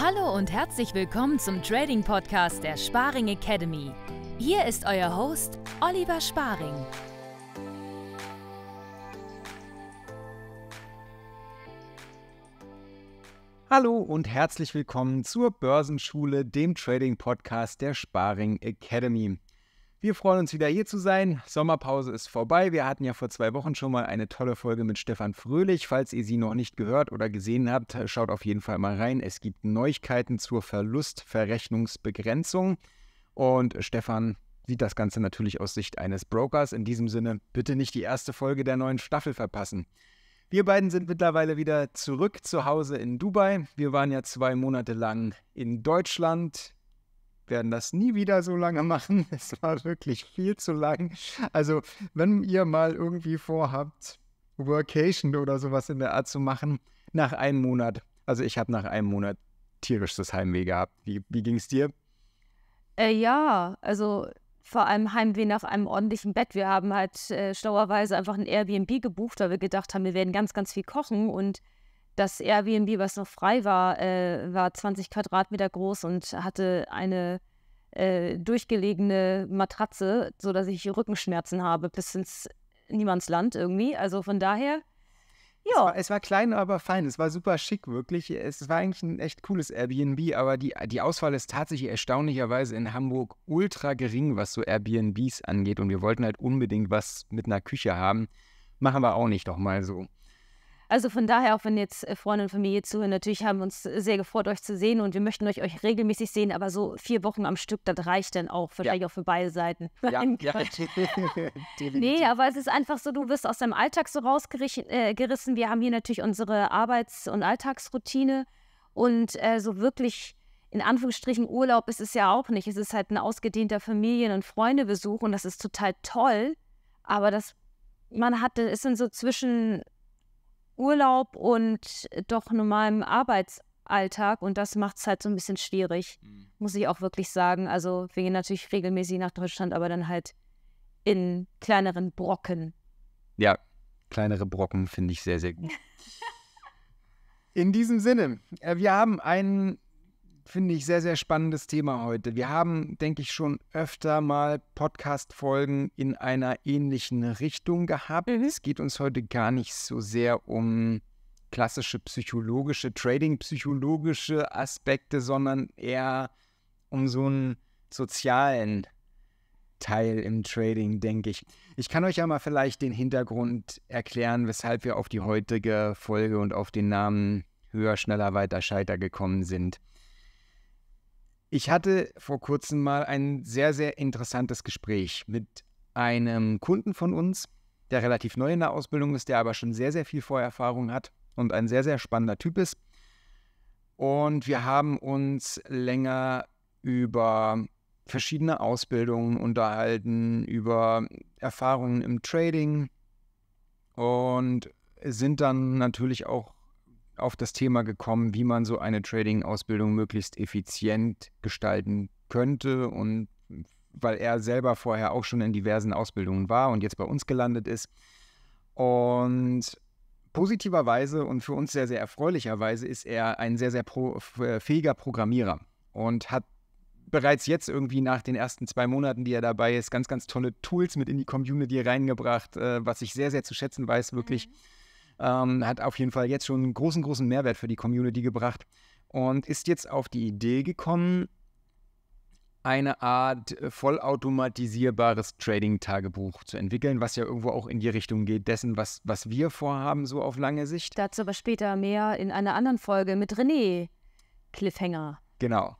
Hallo und herzlich willkommen zum Trading Podcast der Sparing Academy. Hier ist euer Host Oliver Sparing. Hallo und herzlich willkommen zur Börsenschule, dem Trading Podcast der Sparing Academy. Wir freuen uns wieder hier zu sein. Sommerpause ist vorbei. Wir hatten ja vor zwei Wochen schon mal eine tolle Folge mit Stefan Fröhlich. Falls ihr sie noch nicht gehört oder gesehen habt, schaut auf jeden Fall mal rein. Es gibt Neuigkeiten zur Verlustverrechnungsbegrenzung. Und Stefan sieht das Ganze natürlich aus Sicht eines Brokers. In diesem Sinne, bitte nicht die erste Folge der neuen Staffel verpassen. Wir beiden sind mittlerweile wieder zurück zu Hause in Dubai. Wir waren ja zwei Monate lang in Deutschland werden das nie wieder so lange machen. Es war wirklich viel zu lang. Also, wenn ihr mal irgendwie vorhabt, Workation oder sowas in der Art zu machen, nach einem Monat. Also, ich habe nach einem Monat tierisches Heimweh gehabt. Wie, wie ging es dir? Äh, ja, also vor allem Heimweh nach einem ordentlichen Bett. Wir haben halt äh, schlauerweise einfach ein Airbnb gebucht, weil wir gedacht haben, wir werden ganz, ganz viel kochen und das Airbnb, was noch frei war, äh, war 20 Quadratmeter groß und hatte eine äh, durchgelegene Matratze, sodass ich Rückenschmerzen habe bis ins Niemandsland irgendwie. Also von daher, ja. Es war, es war, klein, aber fein. Es war super schick, wirklich. Es war eigentlich ein echt cooles Airbnb, aber die, die Auswahl ist tatsächlich erstaunlicherweise in Hamburg ultra gering, was so Airbnbs angeht. Und wir wollten halt unbedingt was mit einer Küche haben. Machen wir auch nicht doch mal so. Also von daher, auch wenn jetzt äh, Freunde und Familie zuhören, natürlich haben wir uns äh, sehr gefreut, euch zu sehen und wir möchten euch, euch regelmäßig sehen, aber so vier Wochen am Stück, das reicht dann auch, wahrscheinlich ja. auch für beide Seiten. Ja, ja. nee, aber es ist einfach so, du wirst aus deinem Alltag so rausgerissen. Äh, wir haben hier natürlich unsere Arbeits- und Alltagsroutine und äh, so wirklich in Anführungsstrichen Urlaub ist es ja auch nicht. Es ist halt ein ausgedehnter Familien- und Freundebesuch und das ist total toll, aber das man hat, äh, ist dann so zwischen Urlaub und doch normalem Arbeitsalltag und das macht es halt so ein bisschen schwierig, mhm. muss ich auch wirklich sagen. Also wir gehen natürlich regelmäßig nach Deutschland, aber dann halt in kleineren Brocken. Ja, kleinere Brocken finde ich sehr, sehr gut. in diesem Sinne, äh, wir haben einen finde ich, sehr, sehr spannendes Thema heute. Wir haben, denke ich, schon öfter mal Podcast-Folgen in einer ähnlichen Richtung gehabt. Mhm. Es geht uns heute gar nicht so sehr um klassische psychologische, trading-psychologische Aspekte, sondern eher um so einen sozialen Teil im Trading, denke ich. Ich kann euch ja mal vielleicht den Hintergrund erklären, weshalb wir auf die heutige Folge und auf den Namen höher, schneller, weiter, scheiter gekommen sind. Ich hatte vor kurzem mal ein sehr, sehr interessantes Gespräch mit einem Kunden von uns, der relativ neu in der Ausbildung ist, der aber schon sehr, sehr viel Vorerfahrung hat und ein sehr, sehr spannender Typ ist. Und wir haben uns länger über verschiedene Ausbildungen unterhalten, über Erfahrungen im Trading und sind dann natürlich auch auf das Thema gekommen, wie man so eine Trading-Ausbildung möglichst effizient gestalten könnte und weil er selber vorher auch schon in diversen Ausbildungen war und jetzt bei uns gelandet ist. Und positiverweise und für uns sehr, sehr erfreulicherweise ist er ein sehr, sehr pro, fähiger Programmierer und hat bereits jetzt irgendwie nach den ersten zwei Monaten, die er dabei ist, ganz, ganz tolle Tools mit in die Community reingebracht, äh, was ich sehr, sehr zu schätzen weiß, wirklich. Mhm ähm, hat auf jeden Fall jetzt schon einen großen, großen Mehrwert für die Community gebracht und ist jetzt auf die Idee gekommen, eine Art äh, vollautomatisierbares Trading-Tagebuch zu entwickeln, was ja irgendwo auch in die Richtung geht dessen, was, was wir vorhaben, so auf lange Sicht. Dazu aber später mehr in einer anderen Folge mit René Cliffhanger. Genau.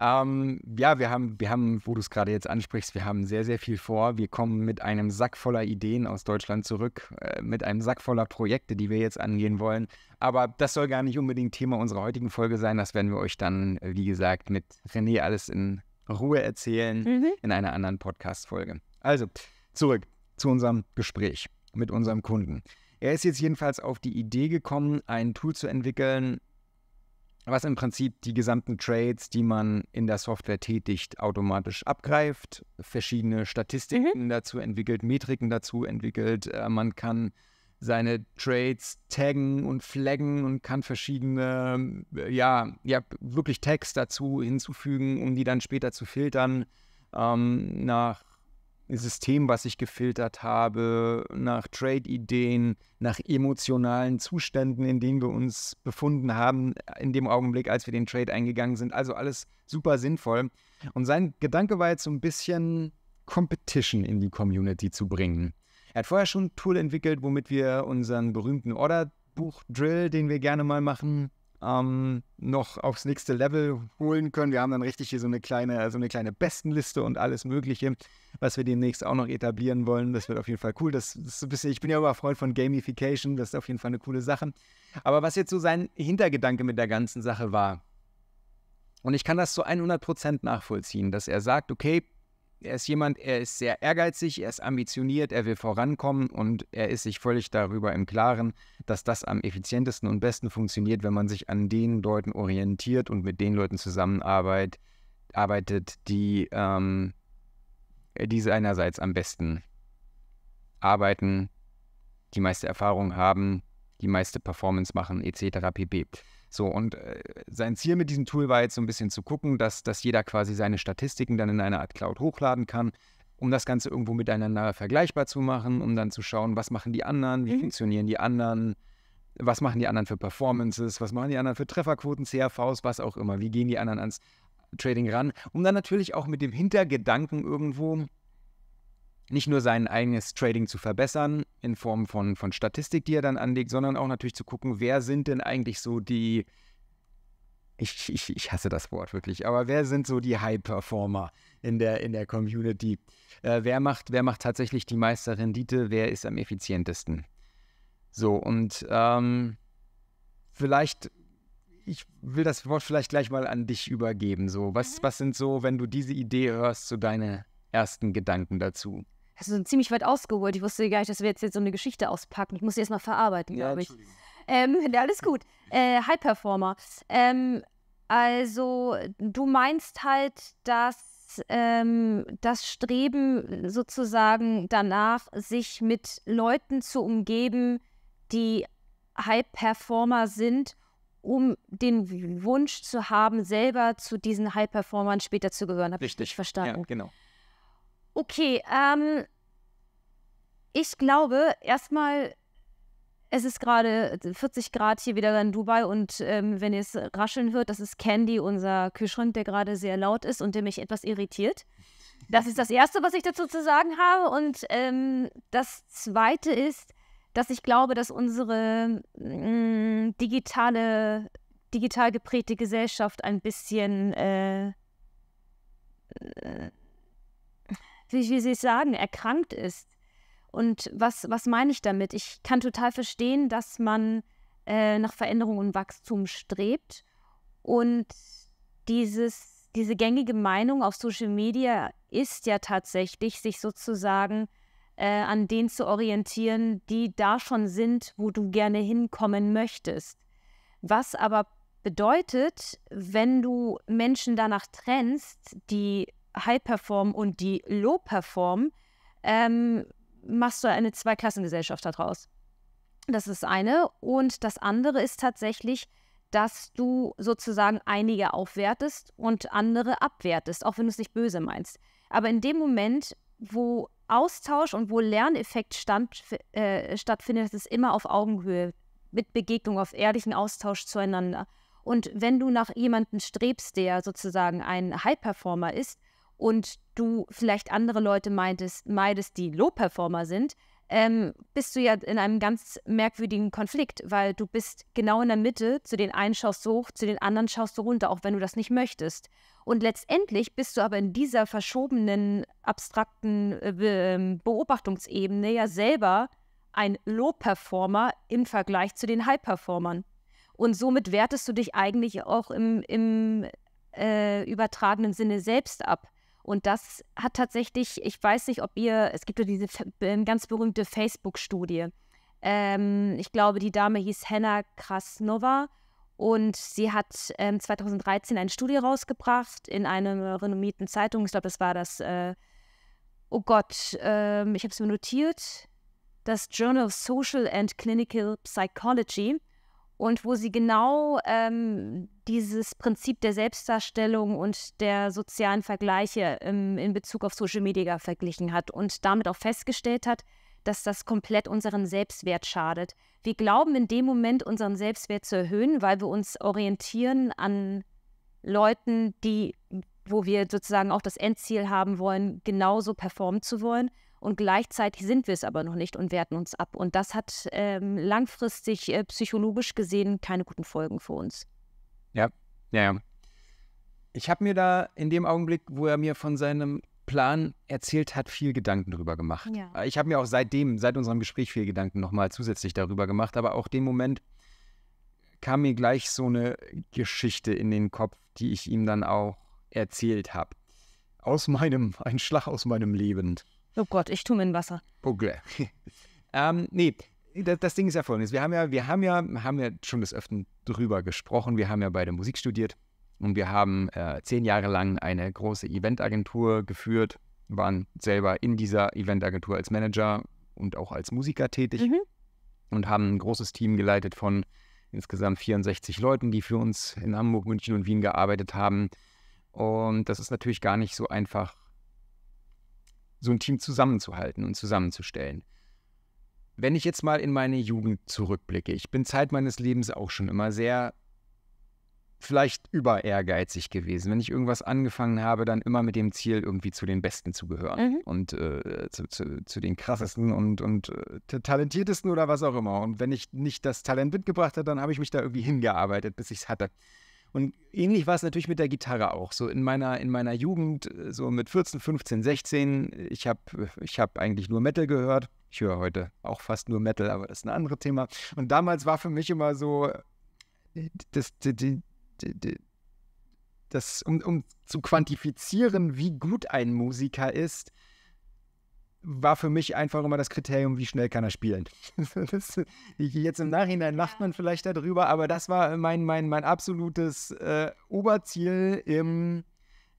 Ähm, ja, wir haben, wir haben, wo du es gerade jetzt ansprichst, wir haben sehr, sehr viel vor. Wir kommen mit einem Sack voller Ideen aus Deutschland zurück, äh, mit einem Sack voller Projekte, die wir jetzt angehen wollen. Aber das soll gar nicht unbedingt Thema unserer heutigen Folge sein. Das werden wir euch dann, äh, wie gesagt, mit René alles in Ruhe erzählen mhm. in einer anderen Podcast-Folge. Also, zurück zu unserem Gespräch mit unserem Kunden. Er ist jetzt jedenfalls auf die Idee gekommen, ein Tool zu entwickeln, was im Prinzip die gesamten Trades, die man in der Software tätigt, automatisch abgreift, verschiedene Statistiken mhm. dazu entwickelt, Metriken dazu entwickelt. Äh, man kann seine Trades taggen und flaggen und kann verschiedene, äh, ja, ja, wirklich Tags dazu hinzufügen, um die dann später zu filtern ähm, nach System, was ich gefiltert habe, nach Trade-Ideen, nach emotionalen Zuständen, in denen wir uns befunden haben, äh, in dem Augenblick, als wir den Trade eingegangen sind. Also alles super sinnvoll. Und sein Gedanke war jetzt so ein bisschen Competition in die Community zu bringen. Er hat vorher schon ein Tool entwickelt, womit wir unseren berühmten Order-Buch-Drill, den wir gerne mal machen, ähm, noch aufs nächste Level holen können. Wir haben dann richtig hier so eine kleine, so eine kleine Bestenliste und alles Mögliche, was wir demnächst auch noch etablieren wollen. Das wird auf jeden Fall cool. Das, das ist ein bisschen, ich bin ja immer Freund von Gamification, das ist auf jeden Fall eine coole Sache. Aber was jetzt so sein Hintergedanke mit der ganzen Sache war, und ich kann das zu 100% nachvollziehen, dass er sagt, okay, er ist jemand, er ist sehr ehrgeizig, er ist ambitioniert, er will vorankommen und er ist sich völlig darüber im Klaren, dass das am effizientesten und besten funktioniert, wenn man sich an den Leuten orientiert und mit den Leuten zusammenarbeitet, die, ähm, die seinerseits am besten arbeiten, die meiste Erfahrung haben, die meiste Performance machen, etc. pp. So, und äh, sein Ziel mit diesem Tool war jetzt so ein bisschen zu gucken, dass, dass jeder quasi seine Statistiken dann in einer Art Cloud hochladen kann, um das Ganze irgendwo miteinander vergleichbar zu machen, um dann zu schauen, was machen die anderen, wie mhm. funktionieren die anderen, was machen die anderen für Performances, was machen die anderen für Trefferquoten, CRVs, was auch immer, wie gehen die anderen ans Trading ran, um dann natürlich auch mit dem Hintergedanken irgendwo nicht nur sein eigenes Trading zu verbessern in Form von, von Statistik, die er dann anlegt, sondern auch natürlich zu gucken, wer sind denn eigentlich so die, ich, ich, ich hasse das Wort wirklich, aber wer sind so die High-Performer in der, in der Community? Äh, wer, macht, wer macht tatsächlich die meiste Rendite? Wer ist am effizientesten? So, und ähm, vielleicht ich will das Wort vielleicht gleich mal an dich übergeben. So, was, mhm. was sind so, wenn du diese Idee hörst, so deine ersten Gedanken dazu? also ziemlich weit ausgeholt. Ich wusste gar nicht, dass wir jetzt, jetzt so eine Geschichte auspacken. Ich muss sie erstmal verarbeiten, ja, glaube ich. Ähm, alles gut. Äh, High Performer. Ähm, also, du meinst halt, dass ähm, das Streben sozusagen danach, sich mit Leuten zu umgeben, die High Performer sind, um den Wunsch zu haben, selber zu diesen High Performern später zu gehören. Habe ich richtig verstanden? Ja, genau. Okay, ähm, ich glaube, erstmal, es ist gerade 40 äh, Grad hier wieder in Dubai und ähm, wenn ihr es rascheln hört, das ist Candy, unser Kühlschrank, der gerade sehr laut ist und der mich etwas irritiert. Das ist das Erste, was ich dazu zu sagen habe. Und ähm, das Zweite ist, dass ich glaube, dass unsere mh, mm, digitale, digital geprägte Gesellschaft ein bisschen äh, äh wie, wie Sie sagen, erkrankt ist. Und was, was meine ich damit? Ich kann total verstehen, dass man äh, nach Veränderung und Wachstum strebt und dieses, diese gängige Meinung auf Social Media ist ja tatsächlich, sich sozusagen äh, an den zu orientieren, die da schon sind, wo du gerne hinkommen möchtest. Was aber bedeutet, wenn du Menschen danach trennst, die High-Perform und die Low-Perform, ähm, machst du eine Zweiklassengesellschaft daraus. Das ist das eine. Und das andere ist tatsächlich, dass du sozusagen einige aufwertest und andere abwertest, auch wenn du es nicht böse meinst. Aber in dem Moment, wo Austausch und wo Lerneffekt stand, äh, stattfindet, ist es immer auf Augenhöhe, mit Begegnung, auf ehrlichen Austausch zueinander. Und wenn du nach jemandem strebst, der sozusagen ein High-Performer ist, und du vielleicht andere Leute meidest, meidest die Low-Performer sind, ähm, bist du ja in einem ganz merkwürdigen Konflikt, weil du bist genau in der Mitte, zu den einen schaust du hoch, zu den anderen schaust du runter, auch wenn du das nicht möchtest. Und letztendlich bist du aber in dieser verschobenen, abstrakten äh, Be ähm, Beobachtungsebene ja selber ein Low-Performer im Vergleich zu den High-Performern. Und somit wertest du dich eigentlich auch im, im äh, übertragenen Sinne selbst ab. Und das hat tatsächlich, ich weiß nicht, ob ihr, es gibt ja diese ganz berühmte Facebook-Studie. Ähm, ich glaube, die Dame hieß Hanna Krasnova und sie hat ähm, 2013 eine Studie rausgebracht in einer renommierten Zeitung. Ich glaube, das war das, äh, oh Gott, äh, ich habe es mir notiert, das Journal of Social and Clinical Psychology und wo sie genau ähm, dieses Prinzip der Selbstdarstellung und der sozialen Vergleiche ähm, in Bezug auf Social Media verglichen hat und damit auch festgestellt hat, dass das komplett unseren Selbstwert schadet. Wir glauben in dem Moment, unseren Selbstwert zu erhöhen, weil wir uns orientieren an Leuten, die, wo wir sozusagen auch das Endziel haben wollen, genauso performen zu wollen und gleichzeitig sind wir es aber noch nicht und werten uns ab. Und das hat ähm, langfristig äh, psychologisch gesehen keine guten Folgen für uns. Ja, ja, ja. Ich habe mir da in dem Augenblick, wo er mir von seinem Plan erzählt hat, viel Gedanken drüber gemacht. Ja. Ich habe mir auch seitdem, seit unserem Gespräch viel Gedanken nochmal zusätzlich darüber gemacht, aber auch dem Moment kam mir gleich so eine Geschichte in den Kopf, die ich ihm dann auch erzählt habe. Aus meinem, ein Schlag aus meinem Leben. Oh Gott, ich tue mir in Wasser. Okay. Oh, ähm, nee, das, Ding ist ja folgendes. Wir haben ja, wir haben ja, haben ja schon des Öfteren drüber gesprochen. Wir haben ja beide Musik studiert und wir haben äh, zehn Jahre lang eine große Eventagentur geführt, waren selber in dieser Eventagentur als Manager und auch als Musiker tätig mhm. und haben ein großes Team geleitet von insgesamt 64 Leuten, die für uns in Hamburg, München und Wien gearbeitet haben. Und das ist natürlich gar nicht so einfach so ein Team zusammenzuhalten und zusammenzustellen. Wenn ich jetzt mal in meine Jugend zurückblicke, ich bin Zeit meines Lebens auch schon immer sehr vielleicht über ehrgeizig gewesen. Wenn ich irgendwas angefangen habe, dann immer mit dem Ziel, irgendwie zu den Besten zu gehören mhm. und äh, zu, zu, zu, den krassesten und, und äh, talentiertesten oder was auch immer. Und wenn ich nicht das Talent mitgebracht habe, dann habe ich mich da irgendwie hingearbeitet, bis ich es hatte. Und ähnlich war es natürlich mit der Gitarre auch. So in meiner, in meiner Jugend, äh, so mit 14, 15, 16, ich habe ich hab eigentlich nur Metal gehört. Ich höre heute auch fast nur Metal, aber das ist ein anderes Thema. Und damals war für mich immer so, äh, das, die, die, das um, um zu quantifizieren, wie gut ein Musiker ist, war für mich einfach immer das Kriterium, wie schnell kann er spielen. jetzt im Nachhinein lacht man vielleicht darüber, aber das war mein, mein, mein absolutes äh, Oberziel im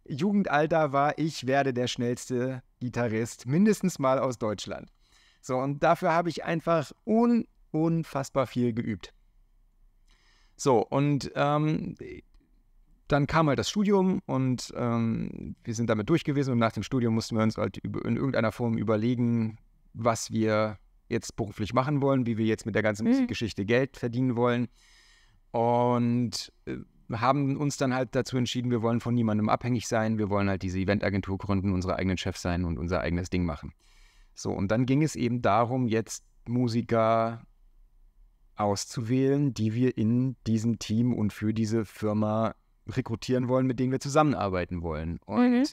Jugendalter war, ich werde der schnellste Gitarrist, mindestens mal aus Deutschland. So, und dafür habe ich einfach un unfassbar viel geübt. So, und ähm, dann kam halt das Studium und ähm, wir sind damit durch gewesen und nach dem Studium mussten wir uns halt in irgendeiner Form überlegen, was wir jetzt beruflich machen wollen, wie wir jetzt mit der ganzen mhm. Musikgeschichte Geld verdienen wollen und äh, haben uns dann halt dazu entschieden, wir wollen von niemandem abhängig sein, wir wollen halt diese Eventagentur gründen, unsere eigenen Chefs sein und unser eigenes Ding machen. So, und dann ging es eben darum, jetzt Musiker auszuwählen, die wir in diesem Team und für diese Firma rekrutieren wollen, mit denen wir zusammenarbeiten wollen. Und mhm.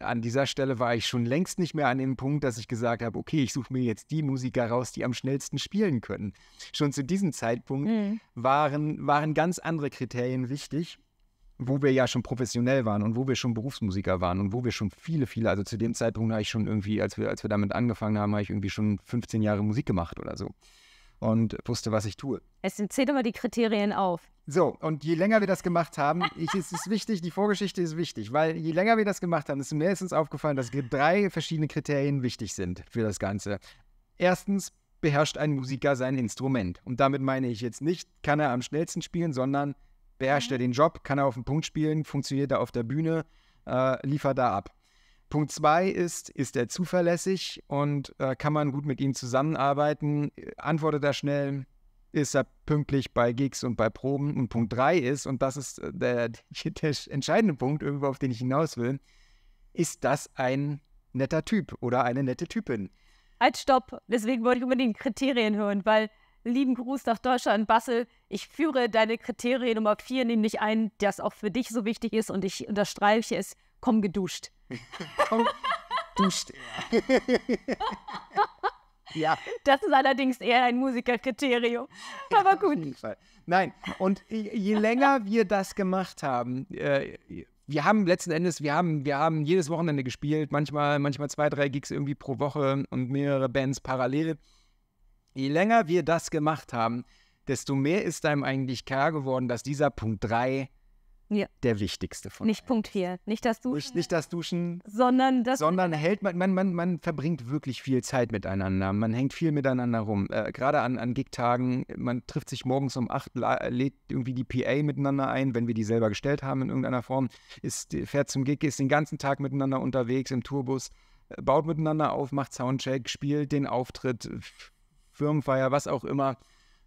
an dieser Stelle war ich schon längst nicht mehr an dem Punkt, dass ich gesagt habe, okay, ich suche mir jetzt die Musiker raus, die am schnellsten spielen können. Schon zu diesem Zeitpunkt mhm. waren, waren ganz andere Kriterien wichtig wo wir ja schon professionell waren und wo wir schon Berufsmusiker waren und wo wir schon viele, viele, also zu dem Zeitpunkt habe ich schon irgendwie, als wir, als wir damit angefangen haben, habe ich irgendwie schon 15 Jahre Musik gemacht oder so und wusste, was ich tue. Es zählt immer die Kriterien auf. So, und je länger wir das gemacht haben, ich, es ist wichtig, die Vorgeschichte ist wichtig, weil je länger wir das gemacht haben, ist mir ist uns aufgefallen, dass drei verschiedene Kriterien wichtig sind für das Ganze. Erstens beherrscht ein Musiker sein Instrument. Und damit meine ich jetzt nicht, kann er am schnellsten spielen, sondern beherrscht er mhm. den Job, kann er auf den Punkt spielen, funktioniert er auf der Bühne, äh, liefert er ab. Punkt zwei ist, ist er zuverlässig und äh, kann man gut mit ihm zusammenarbeiten? Antwortet er schnell? Ist er pünktlich bei Gigs und bei Proben? Und Punkt drei ist, und das ist äh, der, der entscheidende Punkt, irgendwo auf den ich hinaus will, ist das ein netter Typ oder eine nette Typin? Halt, stopp. Deswegen wollte ich unbedingt Kriterien hören, weil lieben Gruß nach Deutschland, Basel, Ich führe deine Kriterien Nummer vier nämlich ein, das auch für dich so wichtig ist und ich unterstreiche es komm geduscht. komm, duscht. ja. Das ist allerdings eher ein Musikerkriterium. Aber gut. auf jeden Fall. Nein, und je länger wir das gemacht haben, äh, wir haben letzten Endes, wir haben, wir haben jedes Wochenende gespielt, manchmal, manchmal zwei, drei Gigs irgendwie pro Woche und mehrere Bands parallel. Je länger wir das gemacht haben, desto mehr ist einem eigentlich klar geworden, dass dieser Punkt 3 ja. Der wichtigste von. Nicht allen. Punkt 4. Nicht das Duschen. Nicht, nicht das Duschen. Sondern das. Sondern hält man, man, man, man verbringt wirklich viel Zeit miteinander. Man hängt viel miteinander rum. Äh, Gerade an, an Gig-Tagen, man trifft sich morgens um 8, äh, lädt irgendwie die PA miteinander ein, wenn wir die selber gestellt haben in irgendeiner Form. Ist, äh, fährt zum Gig, ist den ganzen Tag miteinander unterwegs im Tourbus, äh, baut miteinander auf, macht Soundcheck, spielt den Auftritt, Firmenfeier, was auch immer.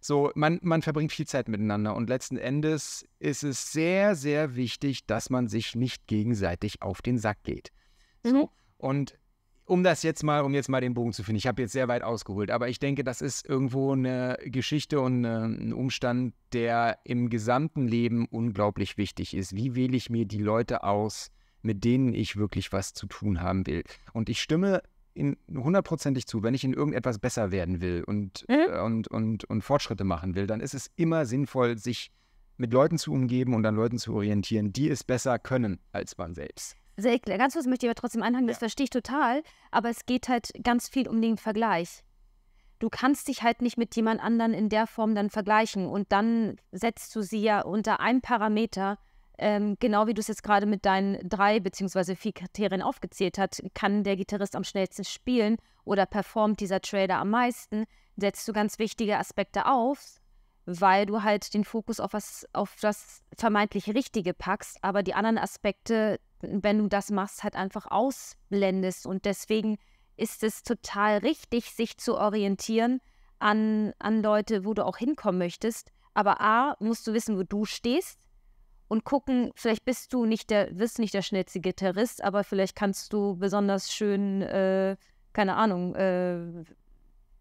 So, man, man verbringt viel Zeit miteinander und letzten Endes ist es sehr, sehr wichtig, dass man sich nicht gegenseitig auf den Sack geht. So. Mhm. Und um das jetzt mal, um jetzt mal den Bogen zu finden, ich habe jetzt sehr weit ausgeholt, aber ich denke, das ist irgendwo eine Geschichte und ähm, ein Umstand, der im gesamten Leben unglaublich wichtig ist. Wie wähle ich mir die Leute aus, mit denen ich wirklich was zu tun haben will? Und ich stimme ihn hundertprozentig zu, wenn ich in irgendetwas besser werden will und, mhm. Äh, und, und, und Fortschritte machen will, dann ist es immer sinnvoll, sich mit Leuten zu umgeben und an Leuten zu orientieren, die es besser können als man selbst. Sehr klar. Ganz kurz möchte ich aber trotzdem anhängen, ja. das verstehe ich total, aber es geht halt ganz viel um den Vergleich. Du kannst dich halt nicht mit jemand anderen in der Form dann vergleichen und dann setzt du sie ja unter einem Parameter ähm, genau wie du es jetzt gerade mit deinen drei beziehungsweise vier Kriterien aufgezählt hast, kann der Gitarrist am schnellsten spielen oder performt dieser Trader am meisten, setzt du ganz wichtige Aspekte auf, weil du halt den Fokus auf, was, auf das vermeintlich Richtige packst, aber die anderen Aspekte, wenn du das machst, halt einfach ausblendest. Und deswegen ist es total richtig, sich zu orientieren an, an Leute, wo du auch hinkommen möchtest. Aber A, musst du wissen, wo du stehst und gucken, vielleicht bist du nicht der, bist nicht der schnellste Gitarrist, aber vielleicht kannst du besonders schön, äh, keine Ahnung, äh,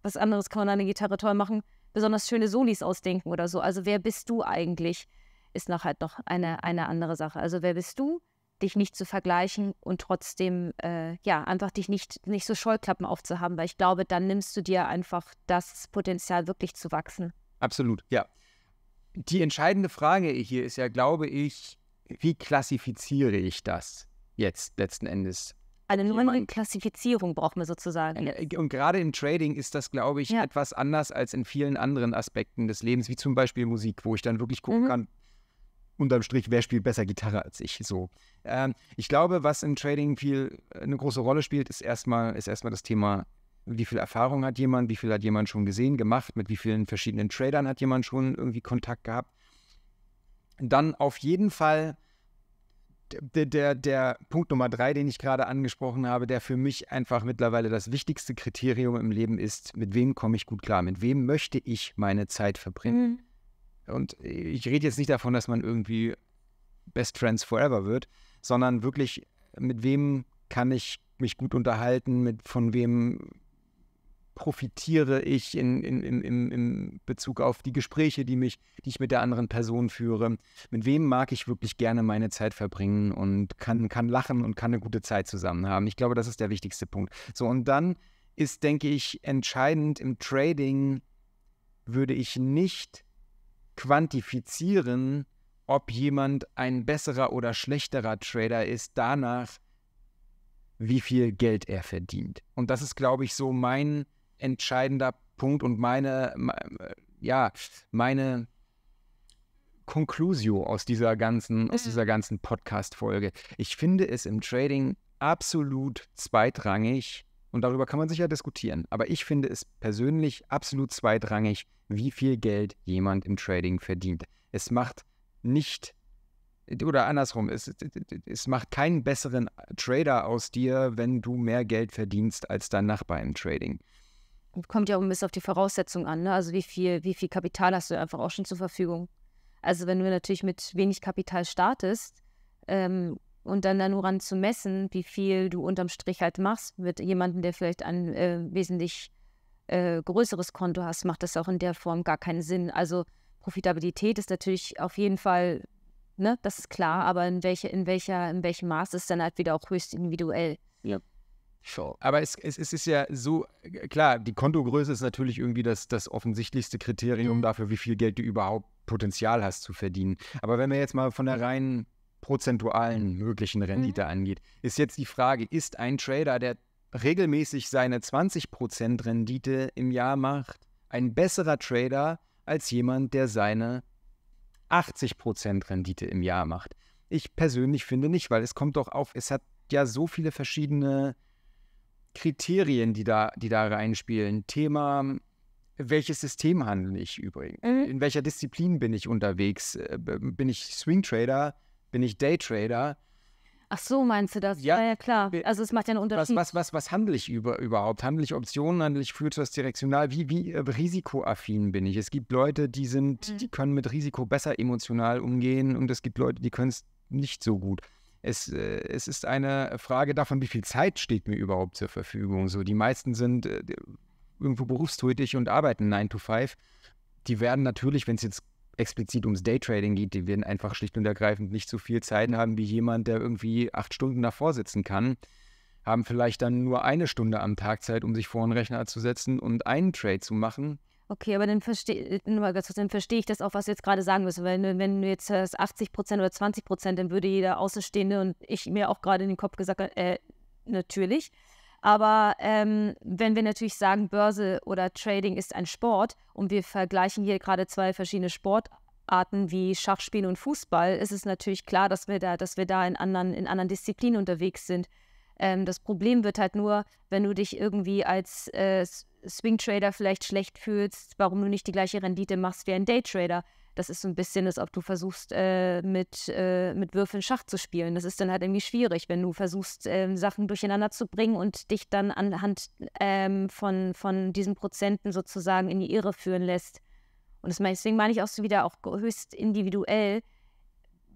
was anderes kann man an der Gitarre toll machen, besonders schöne Solis ausdenken oder so. Also wer bist du eigentlich, ist noch halt noch eine, eine andere Sache. Also wer bist du, dich nicht zu vergleichen und trotzdem, äh, ja, einfach dich nicht, nicht so Scheuklappen aufzuhaben, weil ich glaube, dann nimmst du dir einfach das Potenzial wirklich zu wachsen. Absolut, ja die entscheidende Frage hier ist ja, glaube ich, wie klassifiziere ich das jetzt letzten Endes? Eine neue Klassifizierung brauchen wir sozusagen. Äh, und gerade im Trading ist das, glaube ich, ja. etwas anders als in vielen anderen Aspekten des Lebens, wie zum Beispiel Musik, wo ich dann wirklich gucken mhm. kann, unterm Strich, wer spielt besser Gitarre als ich? So. Ähm, ich glaube, was im Trading viel äh, eine große Rolle spielt, ist erstmal, ist erstmal das Thema wie viel Erfahrung hat jemand, wie viel hat jemand schon gesehen, gemacht, mit wie vielen verschiedenen Tradern hat jemand schon irgendwie Kontakt gehabt. Dann auf jeden Fall der, der, der Punkt Nummer drei, den ich gerade angesprochen habe, der für mich einfach mittlerweile das wichtigste Kriterium im Leben ist, mit wem komme ich gut klar, mit wem möchte ich meine Zeit verbringen. Mhm. Und ich rede jetzt nicht davon, dass man irgendwie Best Friends Forever wird, sondern wirklich, mit wem kann ich mich gut unterhalten, mit von wem profitiere ich in, in, in, in Bezug auf die Gespräche, die, mich, die ich mit der anderen Person führe? Mit wem mag ich wirklich gerne meine Zeit verbringen und kann, kann lachen und kann eine gute Zeit zusammen haben? Ich glaube, das ist der wichtigste Punkt. So, und dann ist, denke ich, entscheidend im Trading würde ich nicht quantifizieren, ob jemand ein besserer oder schlechterer Trader ist, danach, wie viel Geld er verdient. Und das ist, glaube ich, so mein entscheidender Punkt und meine, ja, meine Conclusio aus dieser ganzen, aus mhm. dieser ganzen Podcast-Folge. Ich finde es im Trading absolut zweitrangig, und darüber kann man sicher diskutieren. Aber ich finde es persönlich absolut zweitrangig, wie viel Geld jemand im Trading verdient. Es macht nicht oder andersrum, es, es macht keinen besseren Trader aus dir, wenn du mehr Geld verdienst als dein Nachbar im Trading kommt ja auch ein bisschen auf die Voraussetzungen an, ne? also wie viel, wie viel Kapital hast du einfach auch schon zur Verfügung. Also wenn du natürlich mit wenig Kapital startest ähm, und dann da nur ran zu messen, wie viel du unterm Strich halt machst, mit jemandem, der vielleicht ein äh, wesentlich äh, größeres Konto hast, macht das auch in der Form gar keinen Sinn. Also Profitabilität ist natürlich auf jeden Fall, ne, das ist klar, aber in welche, in welcher, in welchem Maß ist dann halt wieder auch höchst individuell. Ja. Schon. Aber es, es, es, ist ja so, äh, klar, die Kontogröße ist natürlich irgendwie das, das offensichtlichste Kriterium mhm. dafür, wie viel Geld du überhaupt Potenzial hast zu verdienen. Aber wenn wir jetzt mal von der reinen prozentualen mhm. möglichen Rendite mhm. angeht, ist jetzt die Frage, ist ein Trader, der regelmäßig seine 20% Rendite im Jahr macht, ein besserer Trader als jemand, der seine 80% Rendite im Jahr macht? Ich persönlich finde nicht, weil es kommt doch auf, es hat ja so viele verschiedene Kriterien, die da, die da reinspielen. Thema, welches System handle ich übrigens? Mhm. In welcher Disziplin bin ich unterwegs? Äh, bin ich Swing Trader? Bin ich Day Trader? Ach so, meinst du das? Ja, ja, klar. Also es macht ja einen Unterschied. Was, was, was, was handle ich über, überhaupt? Handle ich Optionen, handle ich Futures direktional? Wie, wie äh, risikoaffin bin ich? Es gibt Leute, die sind, mhm. die können mit Risiko besser emotional umgehen und es gibt Leute, die können es nicht so gut. Es, äh, es ist eine Frage davon, wie viel Zeit steht mir überhaupt zur Verfügung. So, die meisten sind äh, irgendwo berufstätig und arbeiten 9 to 5. Die werden natürlich, wenn es jetzt explizit ums Daytrading geht, die werden einfach schlicht und ergreifend nicht so viel Zeit haben wie jemand, der irgendwie acht Stunden davor sitzen kann. Haben vielleicht dann nur eine Stunde am Tag Zeit, um sich vor einen Rechner zu setzen und einen Trade zu machen. Okay, aber dann verstehe äh, dann verstehe ich das auch, was du jetzt gerade sagen wirst, weil wenn du jetzt hast 80 Prozent oder 20 Prozent, dann würde jeder Außenstehende und ich mir auch gerade in den Kopf gesagt, äh, natürlich. Aber ähm, wenn wir natürlich sagen, Börse oder Trading ist ein Sport und wir vergleichen hier gerade zwei verschiedene Sportarten wie Schachspielen und Fußball, ist es natürlich klar, dass wir da, dass wir da in anderen, in anderen Disziplinen unterwegs sind. Ähm, das Problem wird halt nur, wenn du dich irgendwie als äh, Swing-Trader vielleicht schlecht fühlst, warum du nicht die gleiche Rendite machst wie ein Day-Trader. Das ist so ein bisschen, als ob du versuchst, äh, mit, äh, mit Würfeln Schach zu spielen. Das ist dann halt irgendwie schwierig, wenn du versuchst, äh, Sachen durcheinander zu bringen und dich dann anhand ähm, von, von diesen Prozenten sozusagen in die Irre führen lässt. Und das mein, deswegen meine ich auch so wieder auch höchst individuell,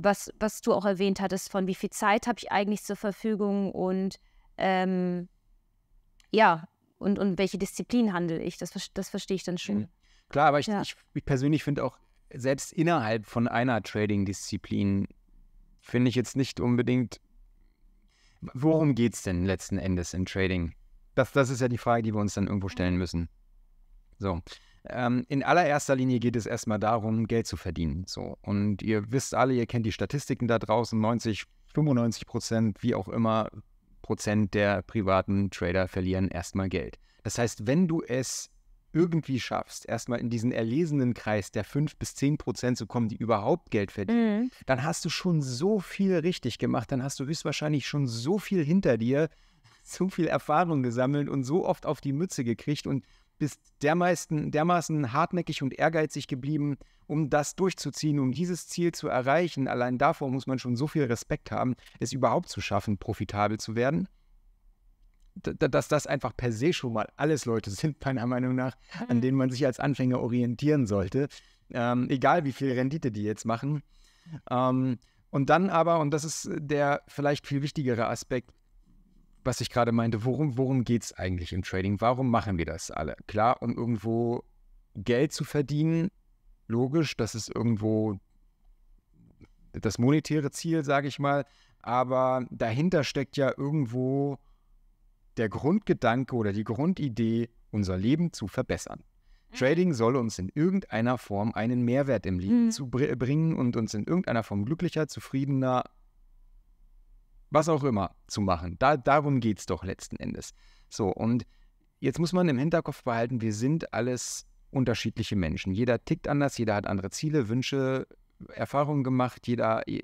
was, was du auch erwähnt hattest, von wie viel Zeit habe ich eigentlich zur Verfügung und ähm, ja, und, und welche Disziplin handle ich. Das, das verstehe ich dann schon. Mhm. Klar, aber ich, ja. ich, ich persönlich finde auch, selbst innerhalb von einer Trading-Disziplin finde ich jetzt nicht unbedingt. Worum geht es denn letzten Endes im Trading? Das, das ist ja die Frage, die wir uns dann irgendwo stellen mhm. müssen. So. Ähm, in allererster Linie geht es erstmal darum, Geld zu verdienen. So. Und ihr wisst alle, ihr kennt die Statistiken da draußen, 90, 95 Prozent, wie auch immer, Prozent der privaten Trader verlieren erstmal Geld. Das heißt, wenn du es irgendwie schaffst, erstmal in diesen erlesenen Kreis der 5 bis 10 Prozent zu kommen, die überhaupt Geld verdienen, mhm. dann hast du schon so viel richtig gemacht, dann hast du höchstwahrscheinlich schon so viel hinter dir, so viel Erfahrung gesammelt und so oft auf die Mütze gekriegt und bist dermaßen, dermaßen hartnäckig und ehrgeizig geblieben, um das durchzuziehen, um dieses Ziel zu erreichen. Allein davor muss man schon so viel Respekt haben, es überhaupt zu schaffen, profitabel zu werden. Dass das einfach per se schon mal alles Leute sind, meiner Meinung nach, an mhm. denen man sich als Anfänger orientieren sollte. Ähm, egal wie viel Rendite die jetzt machen. Ähm, und dann aber, und das ist der vielleicht viel wichtigere Aspekt, was ich gerade meinte, worum, worum geht es eigentlich im Trading? Warum machen wir das alle? Klar, um irgendwo Geld zu verdienen, logisch, das ist irgendwo das monetäre Ziel, sage ich mal, aber dahinter steckt ja irgendwo der Grundgedanke oder die Grundidee, unser Leben zu verbessern. Mhm. Trading soll uns in irgendeiner Form einen Mehrwert im Leben mhm. zu bringen und uns in irgendeiner Form glücklicher, zufriedener, was auch immer zu machen. Da, darum geht es doch letzten Endes. So, und jetzt muss man im Hinterkopf behalten, wir sind alles unterschiedliche Menschen. Jeder tickt anders, jeder hat andere Ziele, Wünsche, Erfahrungen gemacht, jeder äh,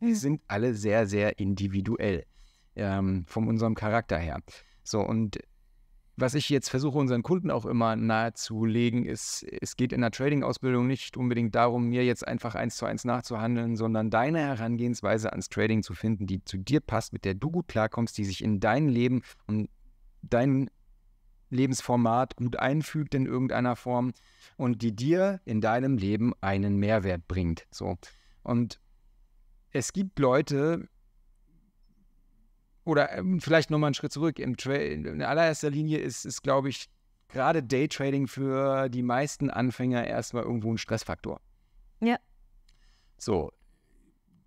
wir mhm. sind alle sehr, sehr individuell ähm, von unserem Charakter her. So, und was ich jetzt versuche, unseren Kunden auch immer nahezulegen, ist, es geht in der Trading-Ausbildung nicht unbedingt darum, mir jetzt einfach eins zu eins nachzuhandeln, sondern deine Herangehensweise ans Trading zu finden, die zu dir passt, mit der du gut klarkommst, die sich in dein Leben und dein Lebensformat gut einfügt in irgendeiner Form und die dir in deinem Leben einen Mehrwert bringt. So. Und es gibt Leute, oder ähm, vielleicht nochmal einen Schritt zurück. Im in allererster Linie ist, ist glaube ich, gerade Daytrading für die meisten Anfänger erstmal irgendwo ein Stressfaktor. Ja. So,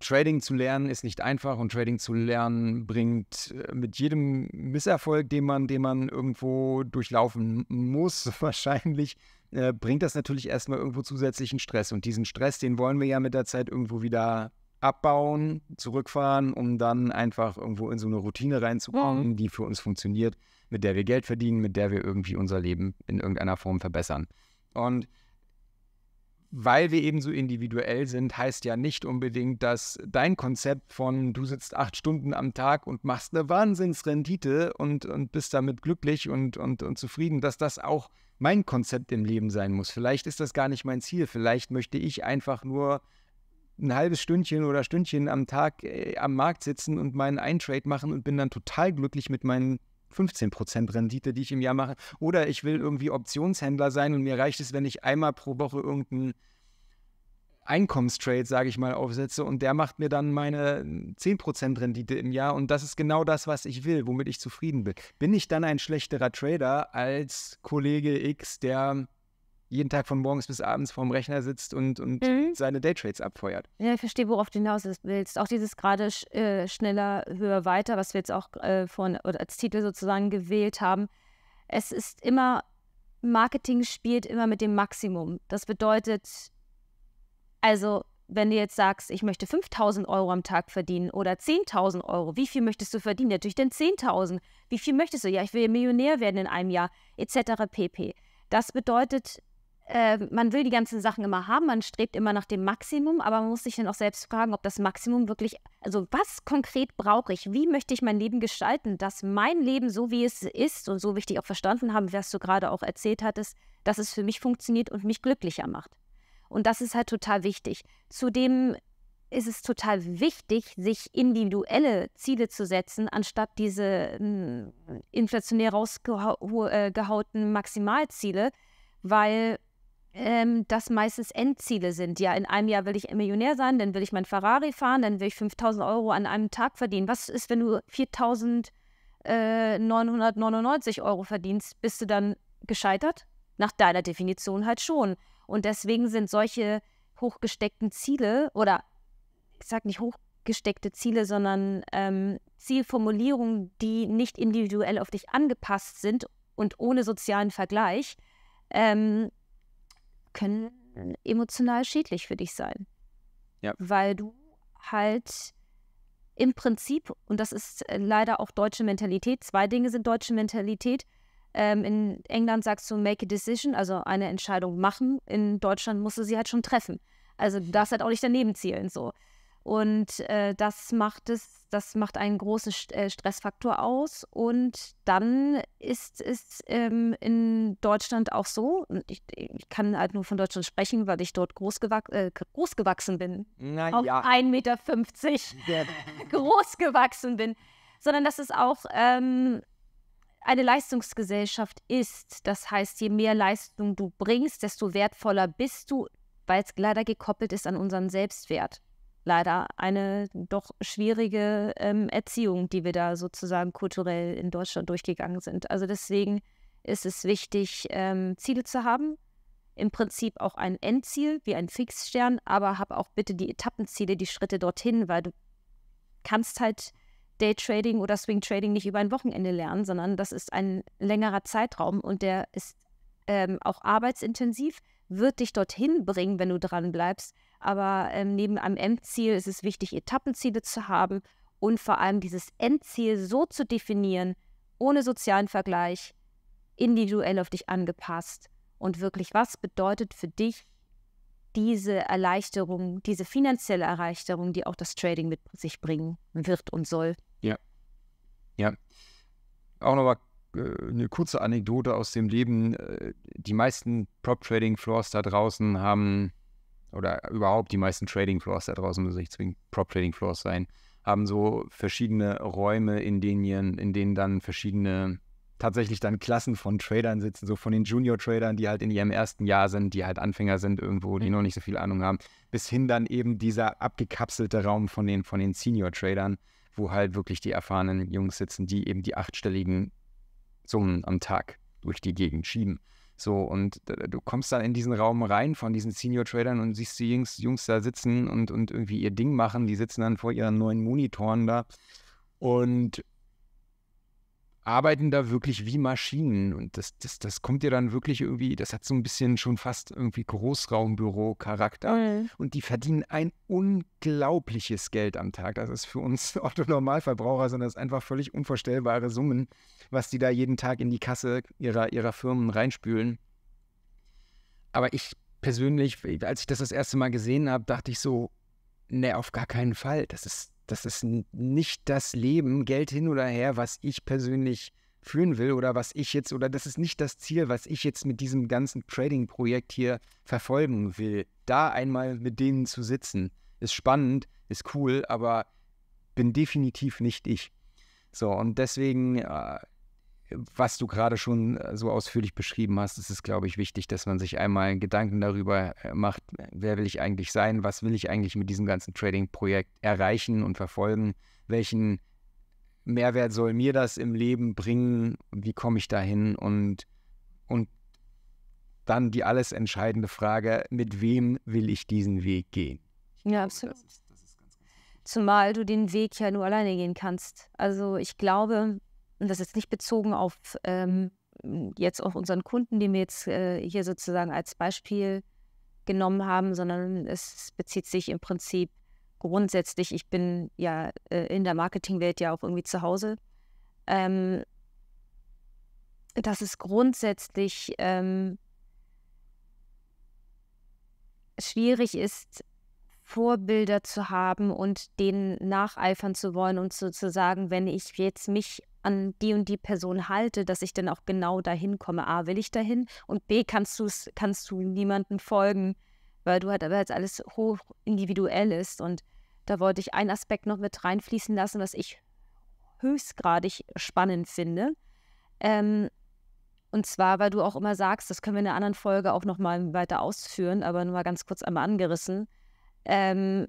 Trading zu lernen ist nicht einfach und Trading zu lernen bringt äh, mit jedem Misserfolg, den man, den man irgendwo durchlaufen muss, wahrscheinlich, äh, bringt das natürlich erstmal irgendwo zusätzlichen Stress. Und diesen Stress, den wollen wir ja mit der Zeit irgendwo wieder abbauen, zurückfahren, um dann einfach irgendwo in so eine Routine reinzukommen, mhm. die für uns funktioniert, mit der wir Geld verdienen, mit der wir irgendwie unser Leben in irgendeiner Form verbessern. Und weil wir eben so individuell sind, heißt ja nicht unbedingt, dass dein Konzept von du sitzt acht Stunden am Tag und machst eine Wahnsinnsrendite und, und bist damit glücklich und, und, und zufrieden, dass das auch mein Konzept im Leben sein muss. Vielleicht ist das gar nicht mein Ziel. Vielleicht möchte ich einfach nur ein halbes Stündchen oder Stündchen am Tag äh, am Markt sitzen und meinen Eintrade machen und bin dann total glücklich mit meinen 15% Rendite, die ich im Jahr mache. Oder ich will irgendwie Optionshändler sein und mir reicht es, wenn ich einmal pro Woche irgendeinen Einkommenstrade, sage ich mal, aufsetze und der macht mir dann meine 10% Rendite im Jahr und das ist genau das, was ich will, womit ich zufrieden bin. Bin ich dann ein schlechterer Trader als Kollege X, der jeden Tag von morgens bis abends vorm Rechner sitzt und, und mhm. seine Daytrades abfeuert. Ja, ich verstehe, worauf du hinaus willst. Auch dieses gerade sch äh, schneller, höher, weiter, was wir jetzt auch äh, von, oder als Titel sozusagen gewählt haben. Es ist immer, Marketing spielt immer mit dem Maximum. Das bedeutet, also wenn du jetzt sagst, ich möchte 5000 Euro am Tag verdienen oder 10.000 Euro, wie viel möchtest du verdienen? Natürlich dann 10.000. Wie viel möchtest du? Ja, ich will Millionär werden in einem Jahr, etc. pp. Das bedeutet, äh, man will die ganzen Sachen immer haben, man strebt immer nach dem Maximum, aber man muss sich dann auch selbst fragen, ob das Maximum wirklich, also was konkret brauche ich? Wie möchte ich mein Leben gestalten, dass mein Leben so wie es ist und so wichtig auch verstanden haben, was du gerade auch erzählt hattest, dass es für mich funktioniert und mich glücklicher macht. Und das ist halt total wichtig. Zudem ist es total wichtig, sich individuelle Ziele zu setzen, anstatt diese mh, hm, inflationär rausgehauten äh, Maximalziele, weil ähm, das meistens Endziele sind. Ja, in einem Jahr will ich Millionär sein, dann will ich mein Ferrari fahren, dann will ich 5000 Euro an einem Tag verdienen. Was ist, wenn du 4999 äh, Euro verdienst? Bist du dann gescheitert? Nach deiner Definition halt schon. Und deswegen sind solche hochgesteckten Ziele oder ich sage nicht hochgesteckte Ziele, sondern ähm, Zielformulierungen, die nicht individuell auf dich angepasst sind und ohne sozialen Vergleich, ähm, können emotional schädlich für dich sein. Ja. Weil du halt im Prinzip, und das ist äh, leider auch deutsche Mentalität, zwei Dinge sind deutsche Mentalität. Ähm, in England sagst du make a decision, also eine Entscheidung machen. In Deutschland musst du sie halt schon treffen. Also du mhm. darfst halt auch nicht daneben zielen. So. Und äh, das macht es, das macht einen großen St äh, Stressfaktor aus. Und dann ist es ähm, in Deutschland auch so, ich, ich, kann halt nur von Deutschland sprechen, weil ich dort groß, gewach äh, groß gewachsen bin. Na, Auf ja. 1,50 Meter groß gewachsen bin. Sondern dass es auch ähm, eine Leistungsgesellschaft ist. Das heißt, je mehr Leistung du bringst, desto wertvoller bist du, weil es leider gekoppelt ist an unseren Selbstwert leider eine doch schwierige ähm, Erziehung, die wir da sozusagen kulturell in Deutschland durchgegangen sind. Also deswegen ist es wichtig, ähm, Ziele zu haben. Im Prinzip auch ein Endziel wie ein Fixstern, aber hab auch bitte die Etappenziele, die Schritte dorthin, weil du kannst halt Daytrading oder Swing Trading nicht über ein Wochenende lernen, sondern das ist ein längerer Zeitraum und der ist ähm, auch arbeitsintensiv, wird dich dorthin bringen, wenn du dran bleibst. Aber ähm, neben einem Endziel ist es wichtig, Etappenziele zu haben und vor allem dieses Endziel so zu definieren, ohne sozialen Vergleich, individuell auf dich angepasst und wirklich, was bedeutet für dich diese Erleichterung, diese finanzielle Erleichterung, die auch das Trading mit sich bringen wird und soll. Ja. Ja. Auch nochmal äh, eine kurze Anekdote aus dem Leben. Äh, die meisten Prop-Trading-Floors da draußen haben, oder überhaupt die meisten Trading-Floors da draußen, muss ich zwingend Prop-Trading-Floors sein, haben so verschiedene Räume, in denen, in denen dann verschiedene, tatsächlich dann Klassen von Tradern sitzen, so von den Junior-Tradern, die halt in ihrem ersten Jahr sind, die halt Anfänger sind irgendwo, die mhm. noch nicht so viel Ahnung haben, bis hin dann eben dieser abgekapselte Raum von den, von den Senior-Tradern, wo halt wirklich die erfahrenen Jungs sitzen, die eben die achtstelligen Summen am Tag durch die Gegend schieben. So, und äh, du kommst dann in diesen Raum rein von diesen Senior-Tradern und siehst die Jungs, Jungs da sitzen und, und irgendwie ihr Ding machen. Die sitzen dann vor ihren neuen Monitoren da. Und arbeiten da wirklich wie Maschinen und das, das, das kommt dir dann wirklich irgendwie, das hat so ein bisschen schon fast irgendwie Großraumbüro-Charakter mhm. und die verdienen ein unglaubliches Geld am Tag. Das ist für uns Otto-Normalverbraucher sind das einfach völlig unvorstellbare Summen, was die da jeden Tag in die Kasse ihrer, ihrer Firmen reinspülen. Aber ich persönlich, als ich das das erste Mal gesehen habe, dachte ich so, nee, auf gar keinen Fall. Das ist das ist nicht das Leben, Geld hin oder her, was ich persönlich führen will oder was ich jetzt, oder das ist nicht das Ziel, was ich jetzt mit diesem ganzen Trading-Projekt hier verfolgen will. Da einmal mit denen zu sitzen, ist spannend, ist cool, aber bin definitiv nicht ich. So, und deswegen äh, was du gerade schon äh, so ausführlich beschrieben hast, ist es, glaube ich, wichtig, dass man sich einmal Gedanken darüber äh, macht, wer will ich eigentlich sein, was will ich eigentlich mit diesem ganzen Trading-Projekt erreichen und verfolgen, welchen Mehrwert soll mir das im Leben bringen, wie komme ich dahin und, und dann die alles entscheidende Frage, mit wem will ich diesen Weg gehen? Ja, absolut. Zumal du den Weg ja nur alleine gehen kannst. Also ich glaube, und das ist nicht bezogen auf ähm, jetzt auch unseren Kunden, den wir jetzt äh, hier sozusagen als Beispiel genommen haben, sondern es bezieht sich im Prinzip grundsätzlich, ich bin ja äh, in der Marketingwelt ja auch irgendwie zu Hause, ähm, dass es grundsätzlich ähm, schwierig ist, Vorbilder zu haben und denen nacheifern zu wollen und sozusagen, wenn ich jetzt mich an die und die Person halte, dass ich dann auch genau dahin komme. A, will ich dahin und B, kannst du kannst du niemandem folgen, weil du halt aber jetzt alles hoch individuell ist und da wollte ich einen Aspekt noch mit reinfließen lassen, was ich höchstgradig spannend finde. Ähm, und zwar, weil du auch immer sagst, das können wir in einer anderen Folge auch nochmal weiter ausführen, aber nur mal ganz kurz einmal angerissen. Ähm,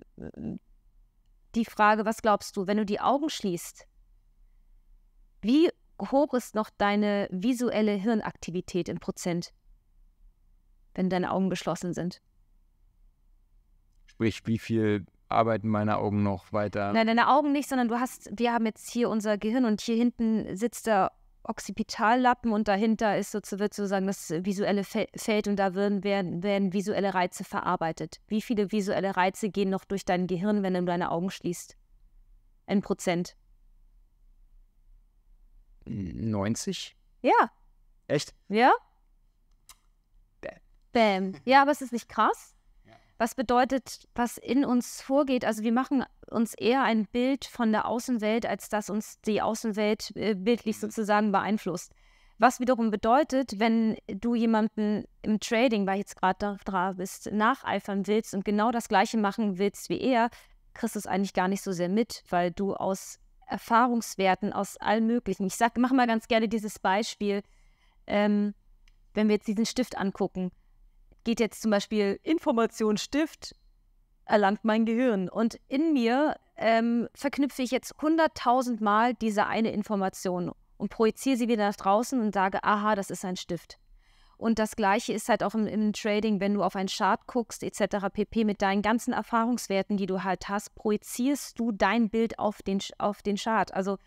die Frage, was glaubst du, wenn du die Augen schließt, wie hoch ist noch deine visuelle Hirnaktivität in Prozent, wenn deine Augen geschlossen sind? Sprich, wie viel arbeiten meine Augen noch weiter? Nein, deine Augen nicht, sondern du hast, wir haben jetzt hier unser Gehirn und hier hinten sitzt der Occipitallappen und dahinter ist sozusagen das visuelle Feld und da werden, werden, werden visuelle Reize verarbeitet. Wie viele visuelle Reize gehen noch durch dein Gehirn, wenn du deine Augen schließt? Ein Prozent. 90? Ja. Echt? Ja. Bam. Bam. Ja, aber es ist nicht krass. Was bedeutet, was in uns vorgeht? Also wir machen uns eher ein Bild von der Außenwelt, als dass uns die Außenwelt äh, bildlich mhm. sozusagen beeinflusst. Was wiederum bedeutet, wenn du jemanden im Trading, weil jetzt gerade da bist, nacheifern willst und genau das Gleiche machen willst wie er, kriegst du es eigentlich gar nicht so sehr mit, weil du aus Erfahrungswerten aus allem Möglichen. Ich sage, mach mal ganz gerne dieses Beispiel, ähm, wenn wir jetzt diesen Stift angucken. Geht jetzt zum Beispiel Information Stift, erlangt mein Gehirn. Und in mir ähm, verknüpfe ich jetzt hunderttausendmal diese eine Information und projiziere sie wieder nach draußen und sage, aha, das ist ein Stift. Und das Gleiche ist halt auch im, im Trading, wenn du auf einen Chart guckst, etc. pp. Mit deinen ganzen Erfahrungswerten, die du halt hast, projizierst du dein Bild auf den, auf den Chart. Also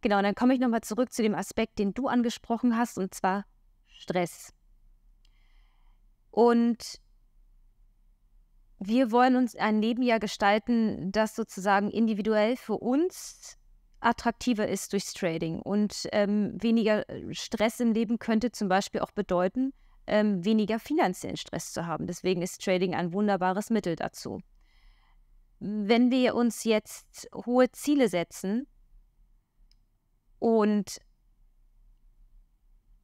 genau, und dann komme ich nochmal zurück zu dem Aspekt, den du angesprochen hast, und zwar Stress. Und wir wollen uns ein Leben ja gestalten, das sozusagen individuell für uns attraktiver ist durchs Trading. Und ähm, weniger äh, Stress im Leben könnte zum Beispiel auch bedeuten, ähm, weniger finanziellen Stress zu haben. Deswegen ist Trading ein wunderbares Mittel dazu. Wenn wir uns jetzt hohe Ziele setzen und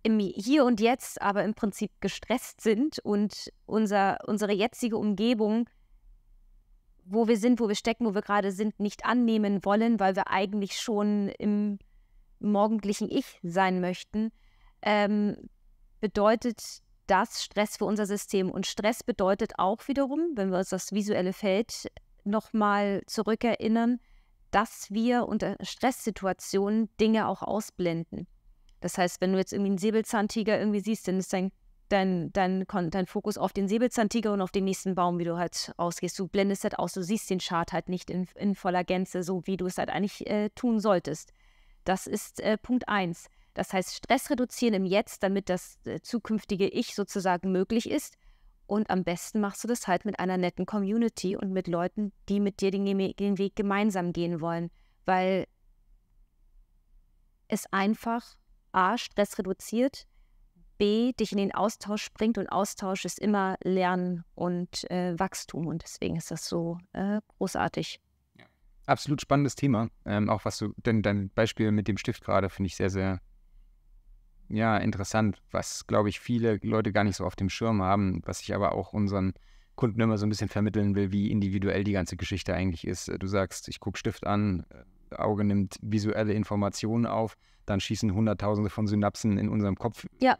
im Hier und Jetzt aber im Prinzip gestresst sind und unser, unsere jetzige Umgebung wo wir sind, wo wir stecken, wo wir gerade sind, nicht annehmen wollen, weil wir eigentlich schon im morgendlichen Ich sein möchten, ähm, bedeutet das Stress für unser System. Und Stress bedeutet auch wiederum, wenn wir uns das visuelle Feld nochmal zurückerinnern, dass wir unter Stresssituationen Dinge auch ausblenden. Das heißt, wenn du jetzt irgendwie einen Säbelzahntiger irgendwie siehst, dann ist dein dein, dein, dein Fokus auf den Säbelzahntiger und auf den nächsten Baum, wie du halt ausgehst. Du blendest halt aus, du siehst den Chart halt nicht in, in voller Gänze, so wie du es halt eigentlich äh, tun solltest. Das ist äh, Punkt 1. Das heißt, Stress reduzieren im Jetzt, damit das äh, zukünftige Ich sozusagen möglich ist. Und am besten machst du das halt mit einer netten Community und mit Leuten, die mit dir den, den Weg gemeinsam gehen wollen, weil es einfach A, Stress reduziert, B, dich in den Austausch bringt. Und Austausch ist immer Lernen und äh, Wachstum. Und deswegen ist das so äh, großartig. Ja. Absolut spannendes Thema. Ähm, auch was du, denn dein Beispiel mit dem Stift gerade finde ich sehr, sehr ja, interessant, was, glaube ich, viele Leute gar nicht so auf dem Schirm haben, was ich aber auch unseren Kunden immer so ein bisschen vermitteln will, wie individuell die ganze Geschichte eigentlich ist. Du sagst, ich gucke Stift an, äh, Auge nimmt visuelle Informationen auf, dann schießen Hunderttausende von Synapsen in unserem Kopf ja.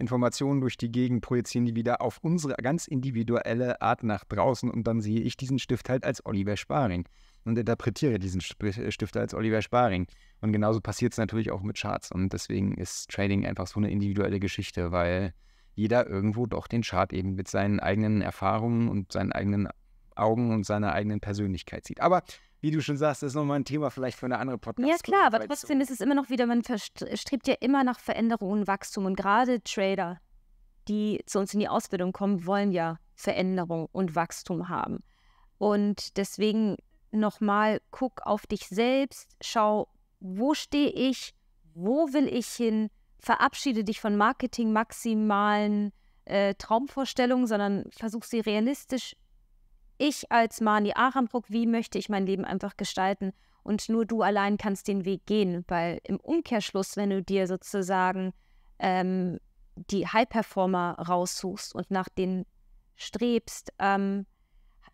Informationen durch die Gegend, projizieren die wieder auf unsere ganz individuelle Art nach draußen und dann sehe ich diesen Stift halt als Oliver Sparing und interpretiere diesen äh, Stift als Oliver Sparing. Und genauso passiert es natürlich auch mit Charts und deswegen ist Trading einfach so eine individuelle Geschichte, weil jeder irgendwo doch den Chart eben mit seinen eigenen Erfahrungen und seinen eigenen Augen und seiner eigenen Persönlichkeit sieht. Aber wie du schon sagst, ist nochmal ein Thema vielleicht für eine andere Podcast. Ja klar, aber trotzdem ist es immer noch wieder, man strebt ja immer nach Veränderung und Wachstum. Und gerade Trader, die zu uns in die Ausbildung kommen, wollen ja Veränderung und Wachstum haben. Und deswegen nochmal, guck auf dich selbst, schau, wo stehe ich, wo will ich hin, verabschiede dich von Marketing maximalen äh, Traumvorstellungen, sondern versuch sie realistisch ich als Mani Arambruck, wie möchte ich mein Leben einfach gestalten? Und nur du allein kannst den Weg gehen, weil im Umkehrschluss, wenn du dir sozusagen ähm, die High-Performer raussuchst und nach denen strebst, ähm,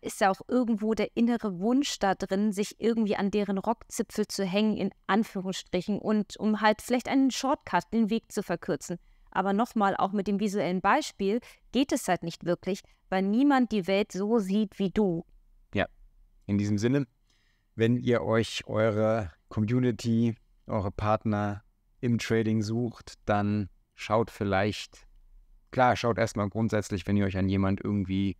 ist ja auch irgendwo der innere Wunsch da drin, sich irgendwie an deren Rockzipfel zu hängen, in Anführungsstrichen, und um halt vielleicht einen Shortcut, den Weg zu verkürzen. Aber nochmal, auch mit dem visuellen Beispiel geht es halt nicht wirklich, weil niemand die Welt so sieht wie du. Ja, in diesem Sinne, wenn ihr euch eure Community, eure Partner im Trading sucht, dann schaut vielleicht, klar, schaut erstmal grundsätzlich, wenn ihr euch an jemand irgendwie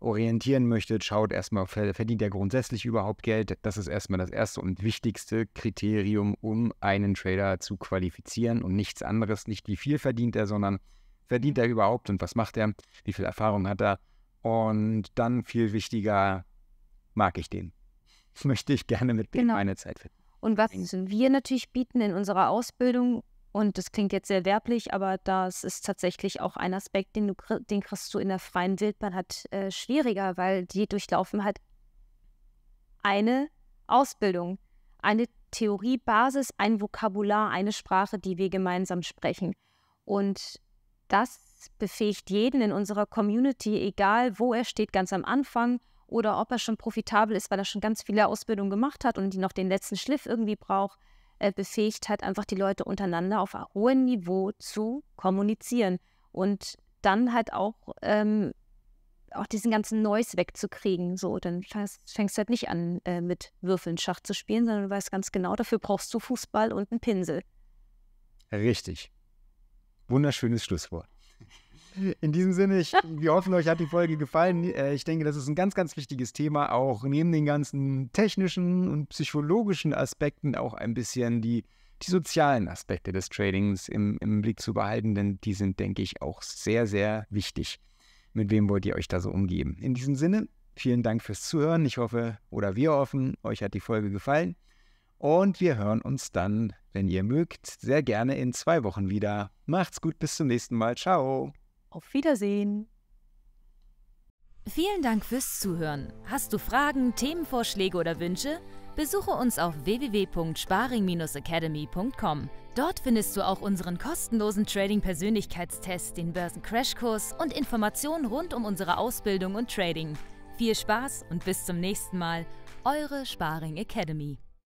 orientieren möchtet, schaut erstmal, verdient er grundsätzlich überhaupt Geld? Das ist erstmal das erste und wichtigste Kriterium, um einen Trader zu qualifizieren und nichts anderes. Nicht wie viel verdient er, sondern verdient er überhaupt und was macht er? Wie viel Erfahrung hat er? Und dann viel wichtiger, mag ich den? Möchte ich gerne mit dem genau. meine Zeit finden. Und was wir natürlich bieten in unserer Ausbildung und das klingt jetzt sehr werblich, aber das ist tatsächlich auch ein Aspekt, den, du, den kriegst du in der freien Wildbahn halt äh, schwieriger, weil die durchlaufen halt eine Ausbildung, eine Theoriebasis, ein Vokabular, eine Sprache, die wir gemeinsam sprechen. Und das befähigt jeden in unserer Community, egal wo er steht, ganz am Anfang oder ob er schon profitabel ist, weil er schon ganz viele Ausbildungen gemacht hat und die noch den letzten Schliff irgendwie braucht äh, befähigt hat, einfach die Leute untereinander auf hohem Niveau zu kommunizieren und dann halt auch, ähm, auch diesen ganzen Noise wegzukriegen. So, dann fängst, du halt nicht an, äh, mit Würfeln Schach zu spielen, sondern du weißt ganz genau, dafür brauchst du Fußball und einen Pinsel. Richtig. Wunderschönes Schlusswort. In diesem Sinne, ich, wir hoffen, euch hat die Folge gefallen. Äh, ich denke, das ist ein ganz, ganz wichtiges Thema, auch neben den ganzen technischen und psychologischen Aspekten auch ein bisschen die, die sozialen Aspekte des Tradings im, im Blick zu behalten, denn die sind, denke ich, auch sehr, sehr wichtig. Mit wem wollt ihr euch da so umgeben? In diesem Sinne, vielen Dank fürs Zuhören. Ich hoffe, oder wir hoffen, euch hat die Folge gefallen. Und wir hören uns dann, wenn ihr mögt, sehr gerne in zwei Wochen wieder. Macht's gut, bis zum nächsten Mal. Ciao. Auf Wiedersehen. Vielen Dank fürs Zuhören. Hast du Fragen, Themenvorschläge oder Wünsche? Besuche uns auf www.sparing-academy.com. Dort findest du auch unseren kostenlosen Trading-Persönlichkeitstest, den Börsen-Crashkurs und Informationen rund um unsere Ausbildung und Trading. Viel Spaß und bis zum nächsten Mal. Eure Sparing Academy.